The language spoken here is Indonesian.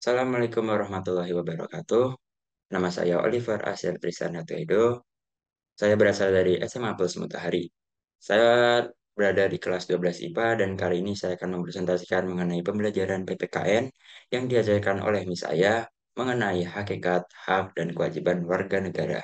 Assalamualaikum warahmatullahi wabarakatuh. Nama saya Oliver Asyar Tristan Hatoedo. Saya berasal dari SMA Plus Mutahari. Saya berada di kelas 12 IPA dan kali ini saya akan mempresentasikan mengenai pembelajaran PPKN yang diajarkan oleh Miss Ayah mengenai hakikat, hak, dan kewajiban warga negara.